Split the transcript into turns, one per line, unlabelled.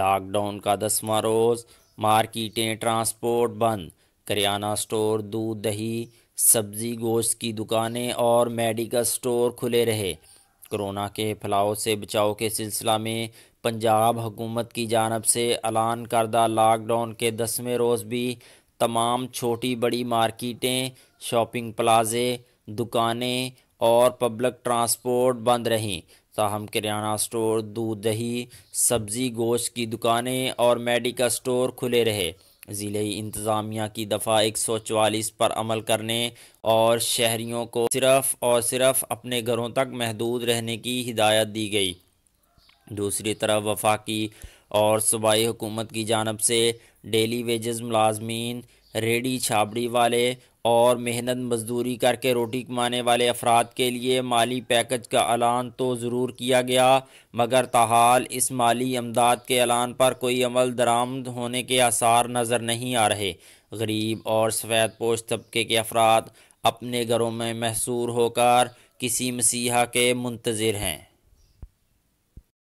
lock down کا دسواں روز مارکیٹیں transport بند کریانہ store دودھ دہی سبزی گوشت کی دکانیں اور میڈیکل سٹور کھلے رہے کرونا کے پھیلاؤ سے بچاؤ کے سلسلہ میں پنجاب حکومت کی جانب سے اعلان کردہ لاک ڈاؤن کے دسویں روز بھی تمام چھوٹی بڑی مارکیٹیں شاپنگ پلازے دکانیں اور پبلک ٹرانسپورٹ بند رہیں تاہم کریانہ اسٹور دودھ دہی سبزی گوشت کی دکانیں اور میڈیکل اسٹور کھلے رہے ضلعی انتظامیہ کی دفعہ ایک سو چوالیس پر عمل کرنے اور شہریوں کو صرف اور صرف اپنے گھروں تک محدود رہنے کی ہدایت دی گئی دوسری طرف وفاقی اور صوبائی حکومت کی جانب سے ڈیلی ویجز ملازمین ریڈی چھابڑی والے اور محنت مزدوری کر کے روٹی کمانے والے افراد کے لیے مالی پیکج کا اعلان تو ضرور کیا گیا مگر تاحال اس مالی امداد کے اعلان پر کوئی عمل درآمد ہونے کے آثار نظر نہیں آ رہے غریب اور سفید پوش طبقے کے افراد اپنے گھروں میں محصور ہو کر کسی مسیحا کے منتظر ہیں